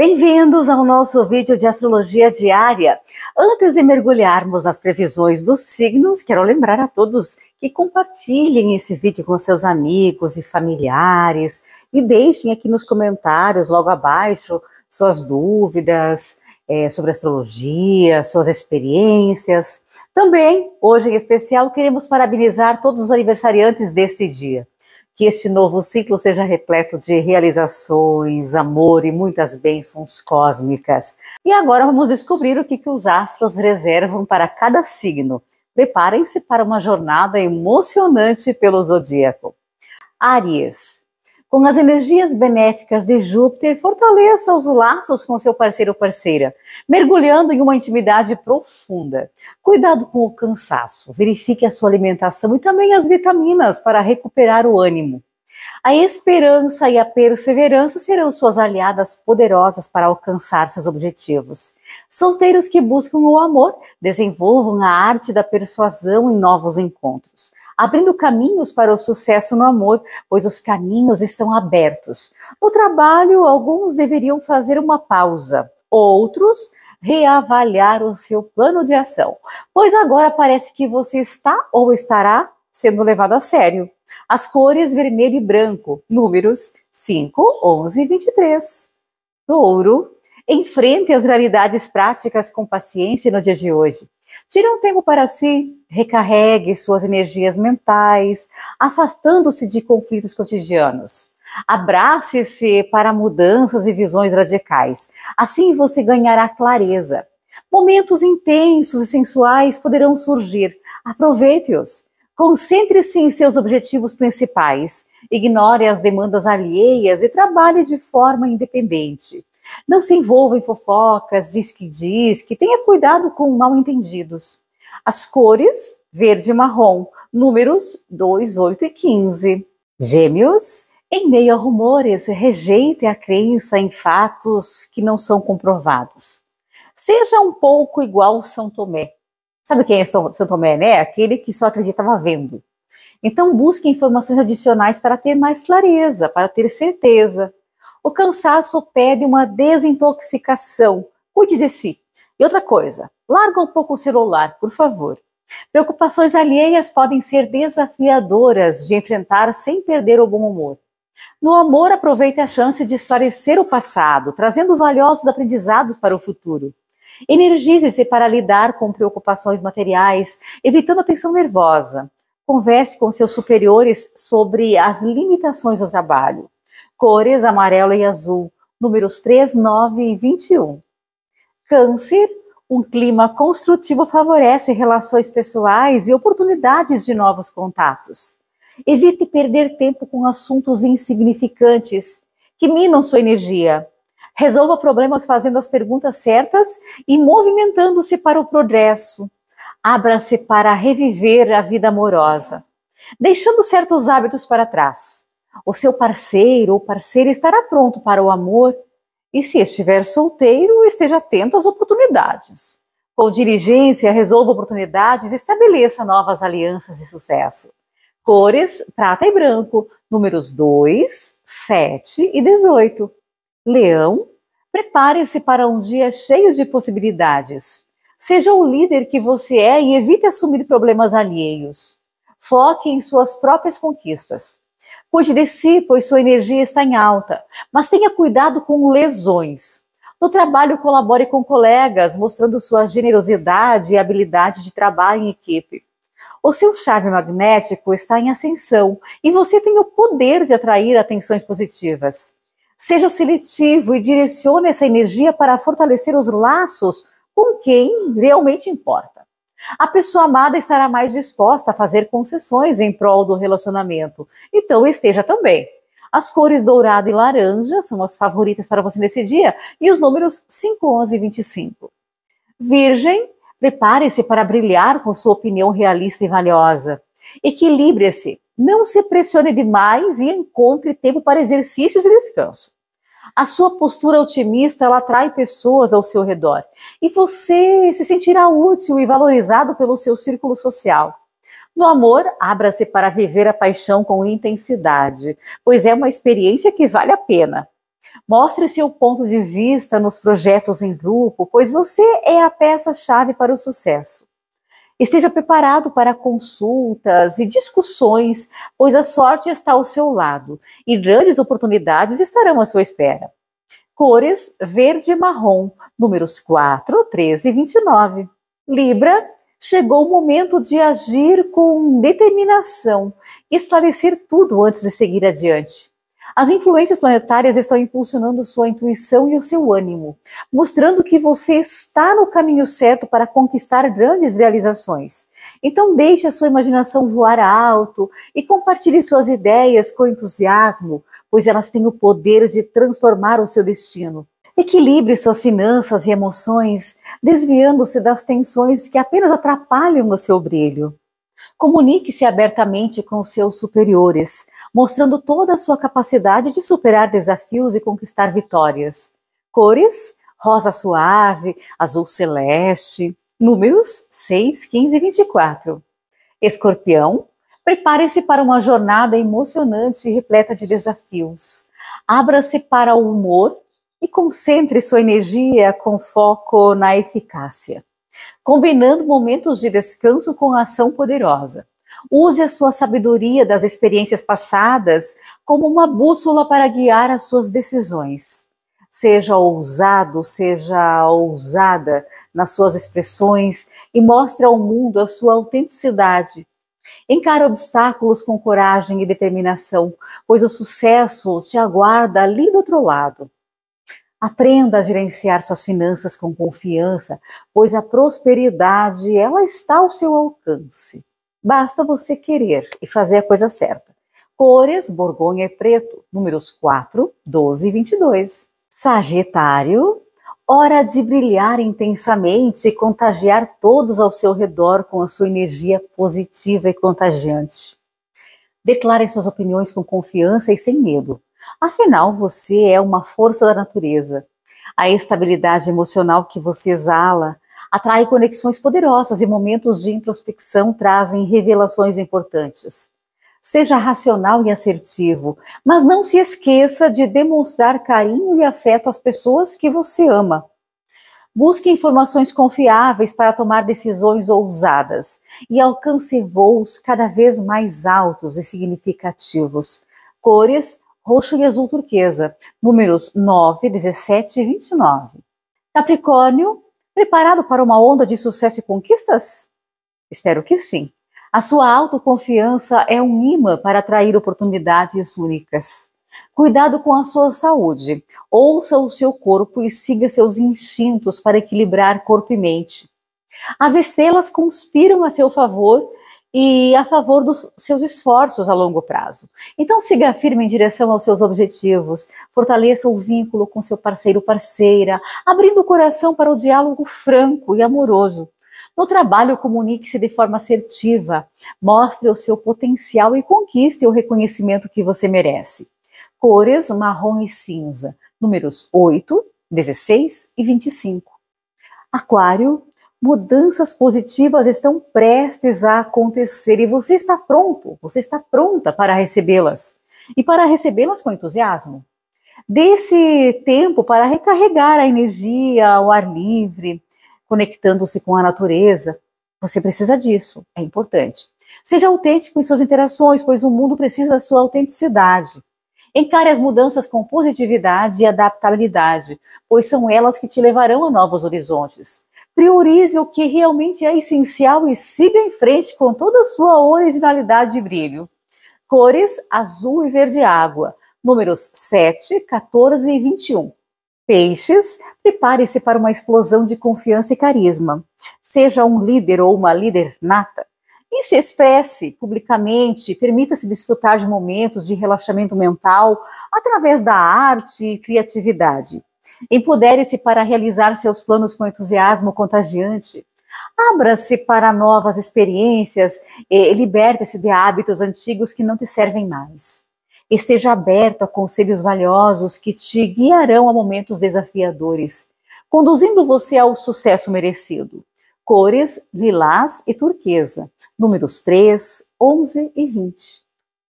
Bem-vindos ao nosso vídeo de astrologia diária. Antes de mergulharmos nas previsões dos signos, quero lembrar a todos que compartilhem esse vídeo com seus amigos e familiares e deixem aqui nos comentários logo abaixo suas dúvidas é, sobre astrologia, suas experiências. Também, hoje em especial, queremos parabenizar todos os aniversariantes deste dia. Que este novo ciclo seja repleto de realizações, amor e muitas bênçãos cósmicas. E agora vamos descobrir o que, que os astros reservam para cada signo. Preparem-se para uma jornada emocionante pelo zodíaco. Aries, com as energias benéficas de Júpiter, fortaleça os laços com seu parceiro ou parceira, mergulhando em uma intimidade profunda. Cuidado com o cansaço, verifique a sua alimentação e também as vitaminas para recuperar o ânimo. A esperança e a perseverança serão suas aliadas poderosas para alcançar seus objetivos. Solteiros que buscam o amor desenvolvam a arte da persuasão em novos encontros, abrindo caminhos para o sucesso no amor, pois os caminhos estão abertos. No trabalho, alguns deveriam fazer uma pausa, outros reavaliar o seu plano de ação, pois agora parece que você está ou estará sendo levado a sério as cores vermelho e branco, números 5, 11 e 23. Touro, enfrente as realidades práticas com paciência no dia de hoje. Tire um tempo para si, recarregue suas energias mentais, afastando-se de conflitos cotidianos. Abrace-se para mudanças e visões radicais. Assim você ganhará clareza. Momentos intensos e sensuais poderão surgir. Aproveite-os. Concentre-se em seus objetivos principais, ignore as demandas alheias e trabalhe de forma independente. Não se envolva em fofocas, diz que diz, que tenha cuidado com mal entendidos. As cores, verde e marrom, números 2, 8 e 15. Gêmeos, em meio a rumores, rejeite a crença em fatos que não são comprovados. Seja um pouco igual São Tomé. Sabe quem é São, São Tomé, né? Aquele que só acreditava vendo. Então, busque informações adicionais para ter mais clareza, para ter certeza. O cansaço pede uma desintoxicação. Cuide de si. E outra coisa, larga um pouco o celular, por favor. Preocupações alheias podem ser desafiadoras de enfrentar sem perder o bom humor. No amor, aproveite a chance de esclarecer o passado, trazendo valiosos aprendizados para o futuro. Energize-se para lidar com preocupações materiais, evitando a tensão nervosa. Converse com seus superiores sobre as limitações do trabalho. Cores amarelo e azul, números 3, 9 e 21. Câncer, um clima construtivo favorece relações pessoais e oportunidades de novos contatos. Evite perder tempo com assuntos insignificantes que minam sua energia resolva problemas fazendo as perguntas certas e movimentando-se para o progresso. Abra-se para reviver a vida amorosa, deixando certos hábitos para trás. O seu parceiro ou parceira estará pronto para o amor e, se estiver solteiro, esteja atento às oportunidades. Com diligência, resolva oportunidades e estabeleça novas alianças de sucesso. Cores prata e branco, números 2, 7 e 18. Leão, prepare-se para um dia cheio de possibilidades. Seja o líder que você é e evite assumir problemas alheios. Foque em suas próprias conquistas. Cuide de si, pois sua energia está em alta, mas tenha cuidado com lesões. No trabalho, colabore com colegas, mostrando sua generosidade e habilidade de trabalho em equipe. O seu charme magnético está em ascensão e você tem o poder de atrair atenções positivas. Seja seletivo e direcione essa energia para fortalecer os laços com quem realmente importa. A pessoa amada estará mais disposta a fazer concessões em prol do relacionamento, então esteja também. As cores dourado e laranja são as favoritas para você nesse dia e os números 5, 11 e 25. Virgem, prepare-se para brilhar com sua opinião realista e valiosa. Equilibre-se, não se pressione demais e encontre tempo para exercícios e descanso. A sua postura otimista, ela atrai pessoas ao seu redor. E você se sentirá útil e valorizado pelo seu círculo social. No amor, abra-se para viver a paixão com intensidade, pois é uma experiência que vale a pena. Mostre seu ponto de vista nos projetos em grupo, pois você é a peça-chave para o sucesso. Esteja preparado para consultas e discussões, pois a sorte está ao seu lado e grandes oportunidades estarão à sua espera. Cores verde e marrom, números 4, 13 e 29. Libra, chegou o momento de agir com determinação e esclarecer tudo antes de seguir adiante. As influências planetárias estão impulsionando sua intuição e o seu ânimo, mostrando que você está no caminho certo para conquistar grandes realizações. Então, deixe a sua imaginação voar alto e compartilhe suas ideias com entusiasmo, pois elas têm o poder de transformar o seu destino. Equilibre suas finanças e emoções, desviando-se das tensões que apenas atrapalham o seu brilho. Comunique-se abertamente com seus superiores, mostrando toda a sua capacidade de superar desafios e conquistar vitórias. Cores: rosa suave, azul celeste. Números: 6, 15 e 24. Escorpião: prepare-se para uma jornada emocionante e repleta de desafios. Abra-se para o humor e concentre sua energia com foco na eficácia combinando momentos de descanso com ação poderosa. Use a sua sabedoria das experiências passadas como uma bússola para guiar as suas decisões. Seja ousado, seja ousada nas suas expressões e mostre ao mundo a sua autenticidade. Encara obstáculos com coragem e determinação, pois o sucesso te aguarda ali do outro lado. Aprenda a gerenciar suas finanças com confiança, pois a prosperidade ela está ao seu alcance. Basta você querer e fazer a coisa certa. Cores, Borgonha e Preto, números 4, 12 e 22. Sagitário, hora de brilhar intensamente e contagiar todos ao seu redor com a sua energia positiva e contagiante. Declare suas opiniões com confiança e sem medo. Afinal, você é uma força da natureza. A estabilidade emocional que você exala atrai conexões poderosas e momentos de introspecção trazem revelações importantes. Seja racional e assertivo, mas não se esqueça de demonstrar carinho e afeto às pessoas que você ama. Busque informações confiáveis para tomar decisões ousadas e alcance voos cada vez mais altos e significativos. Cores roxo e azul turquesa, números 9, 17 e 29. Capricórnio, preparado para uma onda de sucesso e conquistas? Espero que sim. A sua autoconfiança é um imã para atrair oportunidades únicas. Cuidado com a sua saúde. Ouça o seu corpo e siga seus instintos para equilibrar corpo e mente. As estrelas conspiram a seu favor e a favor dos seus esforços a longo prazo. Então siga firme em direção aos seus objetivos, fortaleça o vínculo com seu parceiro parceira, abrindo o coração para o diálogo franco e amoroso. No trabalho, comunique-se de forma assertiva, mostre o seu potencial e conquiste o reconhecimento que você merece cores marrom e cinza, números 8, 16 e 25. Aquário, mudanças positivas estão prestes a acontecer e você está pronto, você está pronta para recebê-las. E para recebê-las com entusiasmo. Desse tempo para recarregar a energia ao ar livre, conectando-se com a natureza. Você precisa disso, é importante. Seja autêntico em suas interações, pois o mundo precisa da sua autenticidade. Encare as mudanças com positividade e adaptabilidade, pois são elas que te levarão a novos horizontes. Priorize o que realmente é essencial e siga em frente com toda a sua originalidade e brilho. Cores azul e verde água, números 7, 14 e 21. Peixes, prepare-se para uma explosão de confiança e carisma. Seja um líder ou uma líder nata e se expresse publicamente, permita-se desfrutar de momentos de relaxamento mental através da arte e criatividade. Empodere-se para realizar seus planos com entusiasmo contagiante. Abra-se para novas experiências e liberte-se de hábitos antigos que não te servem mais. Esteja aberto a conselhos valiosos que te guiarão a momentos desafiadores, conduzindo você ao sucesso merecido cores lilás e turquesa, números 3, 11 e 20.